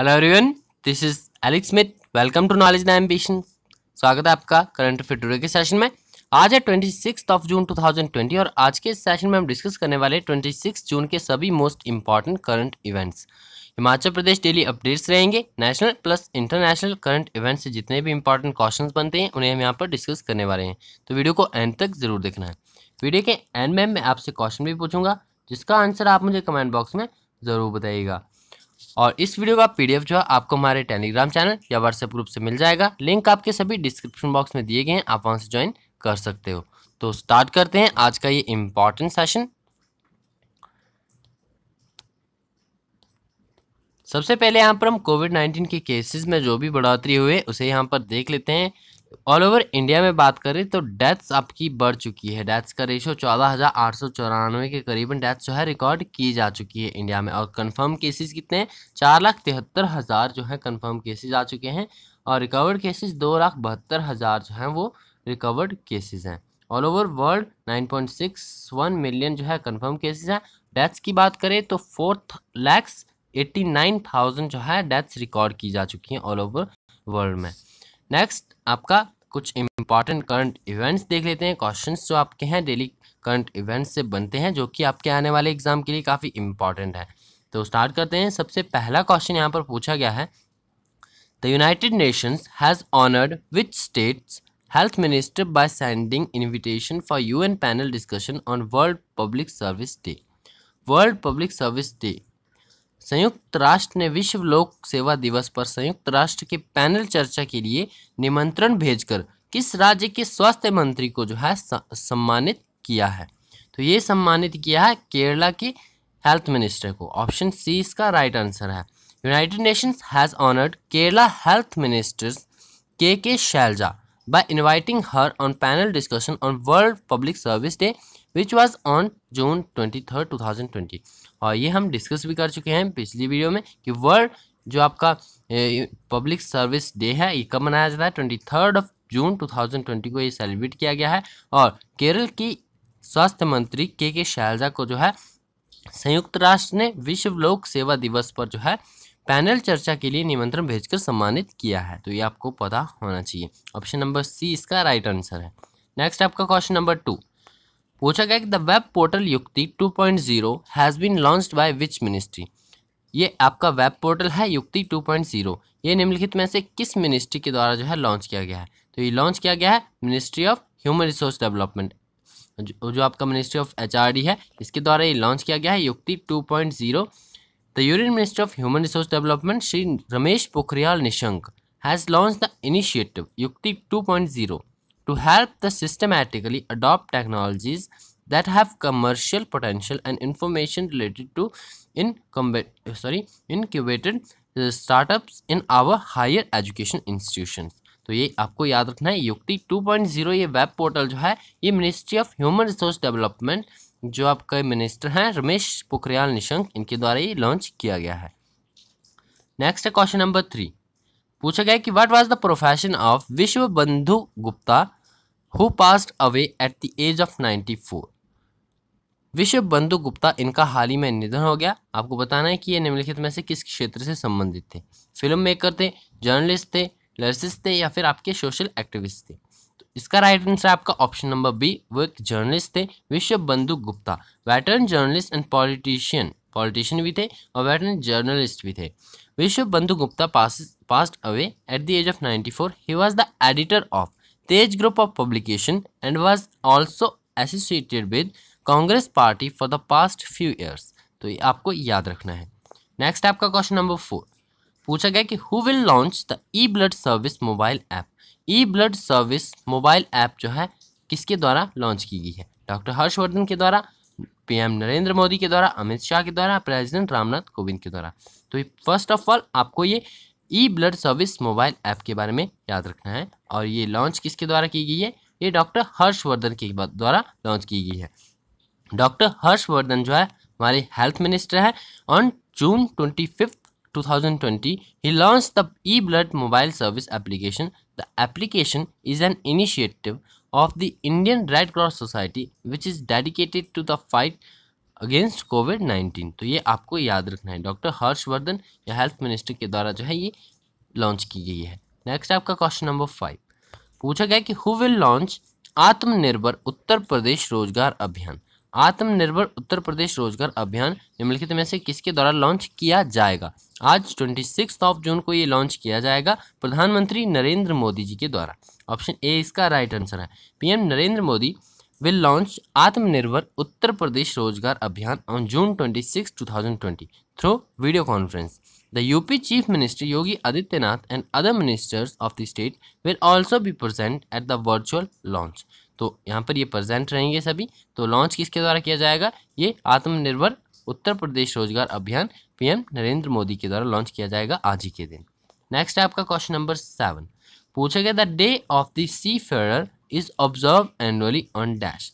Hello everyone this is Alec Smith welcome to knowledge and ambition स्वागत है आपका current affair today के session में आज है twenty six of June two thousand twenty और आज के सेशन में हम डिस्कस करने वाले ट्वेंटी सिक्स जून के सभी most important current events Himachal Pradesh daily updates रहेंगे national plus international current events से जितने भी इंपॉर्टेंट क्वेश्चन बनते हैं उन्हें हम यहाँ पर डिस्कस करने वाले हैं तो वीडियो को एंड तक जरूर देखना है वीडियो के एंड में मैं आपसे क्वेश्चन भी पूछूंगा जिसका आंसर आप मुझे कमेंट बॉक्स में ज़रूर बताइएगा और इस वीडियो का पीडीएफ जो है आपको हमारे टेलीग्राम चैनल या व्हाट्सएप ग्रुप से मिल जाएगा लिंक आपके सभी डिस्क्रिप्शन बॉक्स में दिए गए हैं आप वहां से ज्वाइन कर सकते हो तो स्टार्ट करते हैं आज का ये इम्पॉर्टेंट सेशन सबसे पहले यहाँ पर हम कोविड नाइन्टीन के केसेस में जो भी बढ़ोतरी हुए उसे यहाँ पर देख लेते हैं ऑल ओवर इंडिया में बात करें तो डेथ्स आपकी बढ़ चुकी है डेथ्स का रेशो चौदह हज़ार आठ सौ चौरानवे के करीबन डेथ्स जो है रिकॉर्ड की जा चुकी है इंडिया में और कंफर्म केसेस कितने चार लाख तिहत्तर हज़ार जो है कंफर्म केसेस आ चुके हैं और रिकवर्ड केसेस दो लाख बहत्तर हज़ार जो हैं वो रिकवर्ड केसेज हैं all over world nine point six one million जो है कन्फर्म केसेज हैं डेथ्स की बात करें तो fourth lakhs eighty nine thousand जो है डेथ्स रिकॉर्ड की जा चुकी हैं ऑल ओवर वर्ल्ड में नेक्स्ट आपका कुछ इंपॉर्टेंट करंट इवेंट्स देख लेते हैं क्वेश्चंस जो आपके हैं डेली करंट इवेंट्स से बनते हैं जो कि आपके आने वाले एग्जाम के लिए काफ़ी इंपॉर्टेंट है तो स्टार्ट करते हैं सबसे पहला क्वेश्चन यहाँ पर पूछा गया है the United Nations has honoured which states health minister by sending invitation for you panel discussion on World Public Service Day World Public Service Day संयुक्त राष्ट्र ने विश्व लोक सेवा दिवस पर संयुक्त राष्ट्र के पैनल चर्चा के लिए निमंत्रण भेजकर किस राज्य के स्वास्थ्य मंत्री को जो है सम्मानित किया है तो ये सम्मानित किया है केरला के हेल्थ मिनिस्टर को ऑप्शन सी इसका राइट आंसर है United Nations has honoured Kerala health ministers K K Shailaja her on panel discussion on World Public Service Day which was on June twenty third two thousand twenty और ये हम discuss भी कर चुके हैं पिछली वीडियो में कि वर्ल्ड जो आपका पब्लिक सर्विस डे है ये कब मनाया जाता है ट्वेंटी थर्ड ऑफ जून 2020 को ये सेलिब्रेट किया गया है और केरल की स्वास्थ्य मंत्री के के शैलजा को जो है संयुक्त राष्ट्र ने विश्व लोक सेवा दिवस पर जो है पैनल चर्चा के लिए निमंत्रण भेजकर सम्मानित किया है तो ये आपको पता होना चाहिए ऑप्शन नंबर सी इसका राइट आंसर है नेक्स्ट आपका क्वेश्चन नंबर टू पूछा गया कि the web portal Yukti 2.0 has been launched by which ministry ये आपका वेब पोर्टल है युक्ति 2.0 ये निम्नलिखित में से किस मिनिस्ट्री के द्वारा जो है लॉन्च किया गया है तो ये लॉन्च किया गया है Ministry of Human Resource Development जो, जो आपका मिनिस्ट्री ऑफ एच है इसके द्वारा ये लॉन्च किया गया है Yukti 2.0 the Union Minister of Human Resource Development Shri Ramesh Pokhriyal Nishank has launched the initiative Yukti two to help the systematically adopt technologies that have commercial potential and information related to incombe- sorry, incubated startups in our higher education institutions. तो ये आपको याद रखना है युक्ति 2.0 ये web portal जो है ये Ministry of Human Resource Development जो आपका मिनिस्टर हैं रमेश पोखरियाल निशंक इनके द्वारा ये लॉन्च किया गया है नेक्स्ट है क्वेश्चन नंबर थ्री पूछा गया कि what was the profession of Vishwa Bandhu Gupta who passed away at the age of ninety four Vishwa Bandhu Gupta इनका हाल ही में निधन हो गया आपको बताना है कि ये निम्नलिखित में से किस क्षेत्र से संबंधित थे फिल्म मेकर थे जर्नलिस्ट थे लर्सिस्ट थे या फिर आपके सोशल एक्टिविस्ट थे तो इसका राइट आंसर आपका ऑप्शन नंबर बी वो एक जर्नलिस्ट थे Vishwa Bandhu Gupta veteran journalist and politician politician भी थे और वेटर्न जर्नलिस्ट भी थे Vishwa Bandhu Gupta pass passed away at the age of ninety four he was the editor of Tej group of publication and was also associated with Congress party for the past few years. तो ये आपको याद रखना है next आपका question number four पूछा गया कि who will launch the e blood service mobile app e blood service mobile app जो है किसके द्वारा लॉन्च की गई है डॉक्टर हर्षवर्धन के द्वारा पीएम नरेंद्र मोदी के द्वारा अमित शाह के द्वारा प्रेसिडेंट रामनाथ कोविंद के द्वारा तो फर्स्ट ऑफ ऑल आपको ये e blood service mobile app के बारे में याद रखना है और ये लॉन्च किसके द्वारा की गई है ये डॉक्टर हर्षवर्धन के द्वारा लॉन्च की गई है डॉक्टर हर्षवर्धन जो है हमारे हेल्थ मिनिस्टर है on June twenty fifth two thousand twenty he launch the e blood mobile service application the application is an initiative of the Indian Red Cross Society which is dedicated to the fight against COVID nineteen तो ये आपको याद रखना है doctor Harshvardhan या health minister के द्वारा जो है ये लॉन्च की गई है नेक्स्ट आपका क्वेश्चन नंबर फाइव पूछा गया कि who will launch Atmanirbhar Uttar Pradesh Rozgar अभियान आत्मनिर्भर उत्तर प्रदेश रोजगार अभियान निम्नलिखित में से किसके द्वारा लॉन्च किया जाएगा आज ट्वेंटी सिक्स ऑफ जून को ये लॉन्च किया जाएगा प्रधानमंत्री नरेंद्र मोदी जी के द्वारा ऑप्शन ए इसका राइट आंसर है PM Narendra Modi will launch Atmanirbhar Uttar Pradesh Rozgar Abhiyan on June 26, 2020 twenty through video conference the UP chief minister Yogi Adityanath and other ministers of the state will also be present at the virtual launch तो यहाँ पर ये present रहेंगे सभी तो launch किसके द्वारा किया जाएगा ये आत्मनिर्भर उत्तर प्रदेश रोजगार अभियान पी एम नरेंद्र मोदी के द्वारा लॉन्च किया जाएगा आज ही के दिन नेक्स्ट है आपका क्वेश्चन नंबर सेवन पूछा गया the day of the seafarer is observe annually on dash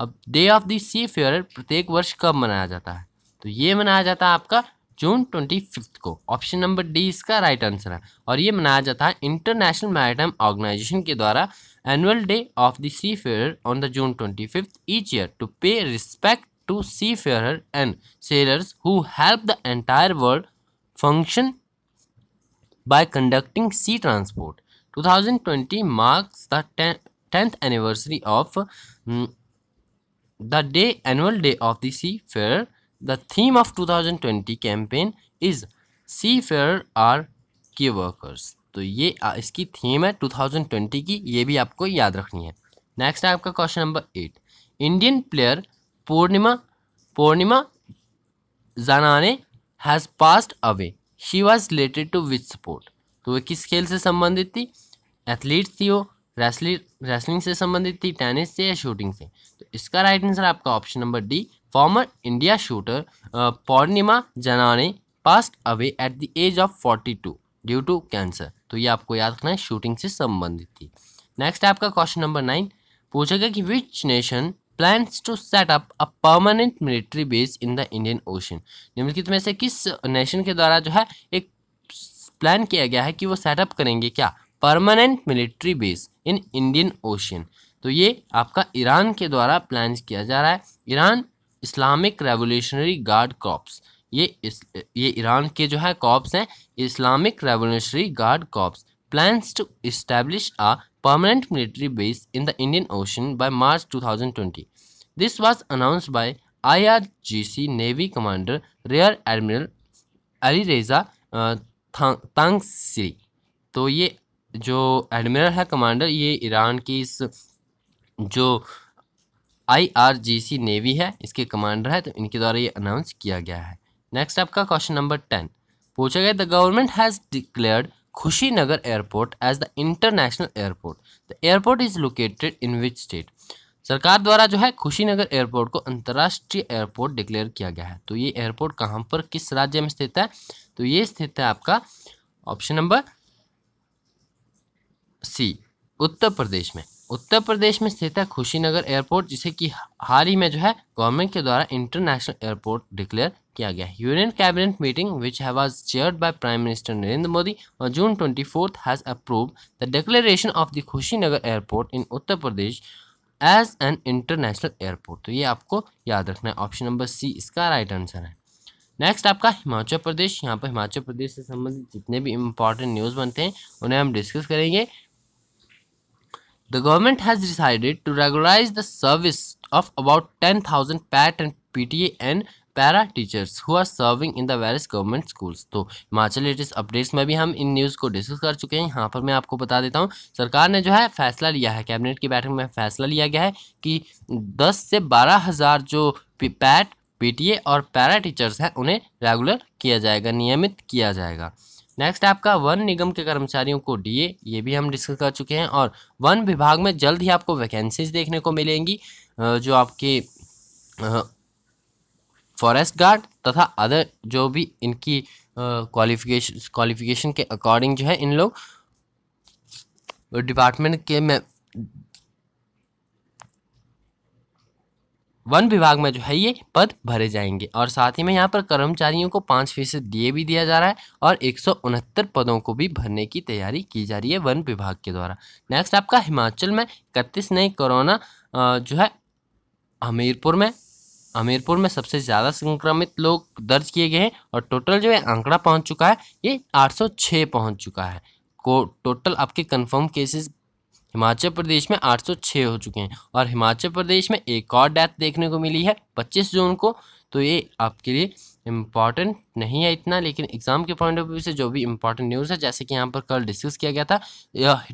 अब day of the seafarer प्रत्येक वर्ष कब मनाया जाता है तो ये मनाया जाता है आपका जून ट्वेंटी फिफ्थ को ऑप्शन नंबर डी इसका राइट आंसर है और ये मनाया जाता है इंटरनेशनल मैरिटाइम ऑर्गेनाइजेशन के द्वारा annual day of the seafarer on the June twenty fifth each year to pay respect to seafarer and sailors who help the entire world function by conducting sea transport. 2020 marks the tenth anniversary of day hmm, the day annual day of the seafarer the theme of 2020 campaign is seafarer are key workers तो ये इसकी theme है 2020 की ये भी आपको याद रखनी है नेक्स्ट है आपका question number eight Indian player Purnima Purnima Zanane has passed away she was related to which sport तो वह किस खेल से संबंधित थी एथलीट थी वो रेसलिंग रेसलिंग से संबंधित थी टेनिस से या शूटिंग से तो इसका राइट आंसर आपका option number D former India shooter Purnima Zanane ने passed away at the age of forty two due to cancer तो ये आपको याद रखना है शूटिंग से संबंधित थी नेक्स्ट आपका क्वेश्चन नंबर नाइन पूछा गया कि which nation plans to set up a permanent military base in the Indian Ocean निम्नलिखित में से किस नेशन के द्वारा जो है एक प्लान किया गया है कि वो सेटअप करेंगे क्या permanent military base in Indian Ocean तो ये आपका ईरान के द्वारा प्लान किया जा रहा है Iran Islamic Revolutionary Guard Corps ये इस ये ईरान के जो है कॉप्स हैं Islamic Revolutionary Guard Corps plan to establish a permanent military base in the Indian Ocean by March 2020 this was announced by IRGC navy commander rear admiral Ali Reza Tangsiri तो ये जो admiral है commander ये Iran की इस जो IRGC navy है इसके कमांडर है तो इनके द्वारा ये अनाउंस किया गया है नेक्स्ट आपका क्वेश्चन नंबर टेन पूछा गया the government has declared Kushinagar airport as the international airport the airport is located in which state सरकार द्वारा जो है खुशीनगर एयरपोर्ट को अंतर्राष्ट्रीय एयरपोर्ट डिक्लेयर किया गया है तो ये एयरपोर्ट कहाँ पर किस राज्य में स्थित है तो ये स्थित है आपका ऑप्शन नंबर सी उत्तर प्रदेश में उत्तर प्रदेश में स्थित है खुशीनगर एयरपोर्ट जिसे कि हाल ही में जो है गवर्नमेंट के द्वारा इंटरनेशनल एयरपोर्ट डिक्लेयर किया गया यूनियन कैबिनेट मीटिंग विच है was chaired by prime minister Narendra Modi और June twenty fourth has approve the declaration of the Kushinagar airport in Uttar Pradesh as an international airport तो ये आपको याद रखना है ऑप्शन नंबर सी इसका राइट आंसर है नेक्स्ट आपका हिमाचल प्रदेश यहाँ पर हिमाचल प्रदेश से संबंधित जितने भी इम्पोर्टेंट न्यूज़ बनते हैं उन्हें हम डिस्कस करेंगे The government has decided to regularize the service of about 10,000 PAT and PTA and para teachers हुआ serving in the various government schools तो हिमाचल लेटेस्ट अपडेट्स में भी हम इन न्यूज़ को डिस्कस कर चुके हैं यहाँ पर मैं आपको बता देता हूँ सरकार ने जो है फैसला लिया है कैबिनेट की बैठक में फैसला लिया गया है कि दस से बारह हज़ार जो पैट पीटीए और पैरा टीचर्स हैं उन्हें रेगुलर किया जाएगा नियमित किया जाएगा नेक्स्ट आपका वन निगम के कर्मचारियों को डीए ये भी हम डिस्कस कर चुके हैं और वन विभाग में जल्द ही आपको वैकेंसीज देखने को मिलेंगी जो आपके फॉरेस्ट गार्ड तथा अदर जो भी इनकी क्वालिफिकेशन क्वालिफिकेशन के अकॉर्डिंग जो है इन लोग डिपार्टमेंट के में वन विभाग में जो है ये पद भरे जाएंगे और साथ ही में यहाँ पर कर्मचारियों को पाँच फीसद दिए भी दिया जा रहा है और एक पदों को भी भरने की तैयारी की जा रही है वन विभाग के द्वारा नेक्स्ट आपका हिमाचल में इकतीस नए कोरोना जो है हमीरपुर में हमीरपुर में सबसे ज़्यादा संक्रमित लोग दर्ज किए गए हैं और टोटल जो है आंकड़ा पहुँच चुका है ये छः पहुँच चुका है को टोटल आपके कन्फर्म केसेस हिमाचल प्रदेश में 806 हो चुके हैं और हिमाचल प्रदेश में एक और डेथ देखने को मिली है 25 जून को तो ये आपके लिए इम्पॉर्टेंट नहीं है इतना लेकिन एग्ज़ाम के पॉइंट ऑफ व्यू से जो भी इम्पॉर्टेंट न्यूज़ है जैसे कि यहाँ पर कल डिस्कस किया गया था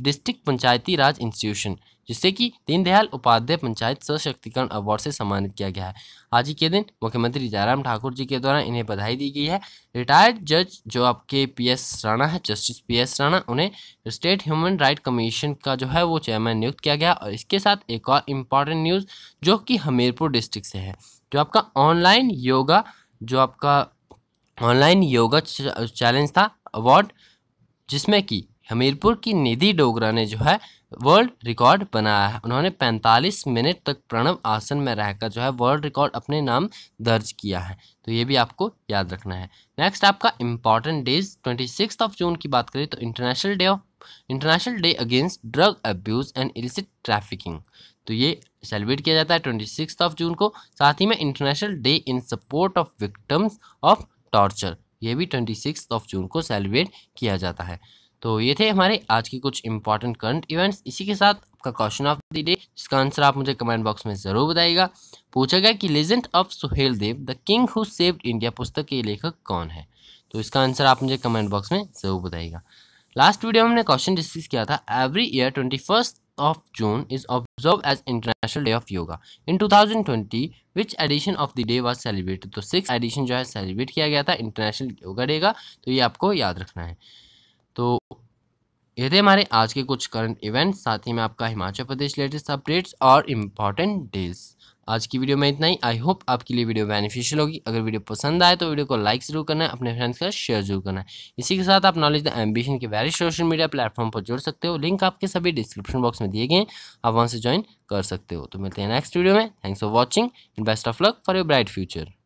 डिस्ट्रिक्ट पंचायती राज इंस्टीट्यूशन जिससे कि दीनदयाल उपाध्याय पंचायत सशक्तिकरण अवार्ड से सम्मानित किया गया है आज ही के दिन मुख्यमंत्री जयराम ठाकुर जी के द्वारा इन्हें बधाई दी गई है रिटायर्ड जज जो आपके पी एस राणा है जस्टिस पी एस राणा उन्हें स्टेट ह्यूमन राइट कमीशन का जो है वो चेयरमैन नियुक्त किया गया और इसके साथ एक और इम्पॉर्टेंट न्यूज़ जो कि हमीरपुर डिस्ट्रिक्ट से है जो आपका ऑनलाइन योगा जो आपका ऑनलाइन योगा चैलेंज था अवार्ड जिसमें कि हमीरपुर की निधि डोगरा ने जो है वर्ल्ड रिकॉर्ड बनाया है उन्होंने 45 मिनट तक प्रणव आसन में रहकर जो है वर्ल्ड रिकॉर्ड अपने नाम दर्ज किया है तो ये भी आपको याद रखना है नेक्स्ट आपका important days twenty of June की बात करें तो international day of international day against drug abuse and illicit trafficking तो ये सेलिब्रेट किया जाता है ट्वेंटी सिक्स ऑफ जून को साथ ही में international day in support of victims of torture ये भी ट्वेंटी सिक्स ऑफ जून को सेलिब्रेट किया जाता है तो ये थे हमारे आज के कुछ इंपॉर्टेंट करंट इवेंट्स इसी के साथ आपका क्वेश्चन ऑफ द डे इसका आंसर आप मुझे कमेंट बॉक्स में ज़रूर बताइएगा पूछा गया कि legend of Suhel Dev the king who saved India पुस्तक के लेखक कौन है तो इसका आंसर आप मुझे कमेंट बॉक्स में ज़रूर बताइएगा लास्ट वीडियो में हमने क्वेश्चन डिस्कस किया था every year twenty first of June is observed as International Day of Yoga. In 2020, which edition of the day was celebrated? तो सिक्स edition जो है celebrate किया गया था International Yoga Day का तो ये आपको याद रखना है तो ये थे हमारे आज के कुछ करंट इवेंट्स साथ ही में आपका हिमाचल प्रदेश लेटेस्ट अपडेट्स और इम्पॉर्टेंट डेज आज की वीडियो में इतना ही आई होप आपके लिए वीडियो बेनिफिशियल होगी अगर वीडियो पसंद आए तो वीडियो को लाइक जरूर करना है अपने फ्रेंड्स के साथ शेयर जरूर करना है इसी के साथ आप नॉलेज द एम्बिशन के वेरी सोशल मीडिया प्लेटफॉर्म पर जुड़ सकते हो लिंक आपके सभी डिस्क्रिप्शन बॉक्स में दिए गए आप वहाँ से ज्वाइन कर सकते हो तो मिलते हैं नेक्स्ट वीडियो में thanks for watching and best of luck for your bright future